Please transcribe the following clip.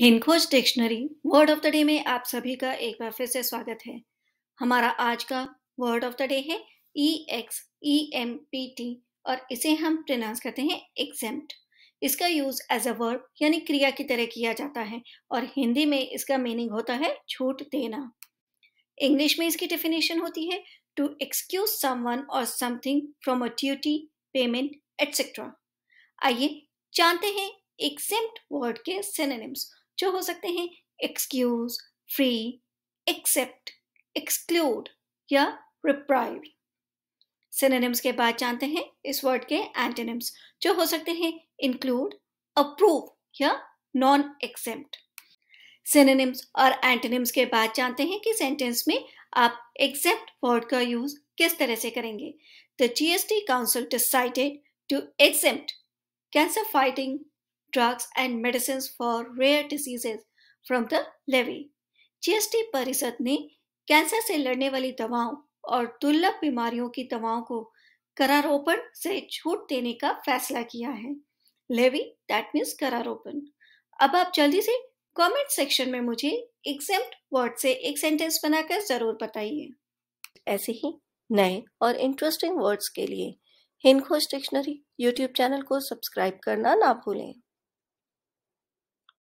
हिंदखोज dictionary word of the day में आप सभी का एक बार फिर से स्वागत है हमारा आज का वर्ड ऑफ द डे है E X E M P T और इसे हम प्रनाउंस करते हैं एग्जेम्प्ट इसका यूज एज अ वर्ब यानी क्रिया की तरह किया जाता है और हिंदी में इसका मीनिंग होता है छूट देना इंग्लिश में इसकी डेफिनेशन होती है टू एक्सक्यूज समवन और something from a duty payment etcetera आइए जानते हैं एक्सेम्प्ट वर्ड के सिनेनिम्स जो हो सकते हैं एक्सक्यूज फ्री एक्सेप्ट एक्सक्लूड या रिप्राइव सिनेनिम्स के बाद जानते हैं इस वर्ड के एंटेनिम्स जो हो सकते हैं इंक्लूड अप्रूव या नॉन एक्सेप्ट सिनेनिम्स और एंटेनिम्स के बाद जानते हैं कि सेंटेंस में आप एक्सेप्ट वर्ड का यूज किस तरह से करेंगे the GST council decided to except cancer fighting drugs and medicines for rare diseases from the levy GST परिषद ने कैंसर से लड़ने वाली दवाओं और दुर्लभ बीमारियों की दवाओं को करारोपण से छूट देने का फैसला किया है लेवी दैट मीन्स करारोपण अब आप जल्दी से कमेंट सेक्शन में मुझे एग्जाम्प्ट वर्ड से एक सेंटेंस बनाकर जरूर बताइए ऐसे ही नए और इंटरेस्टिंग वर्ड्स के लिए हिंदखोज डिक्शनरी यूट्यूब चैनल को सब्सक्राइब करना ना भूलें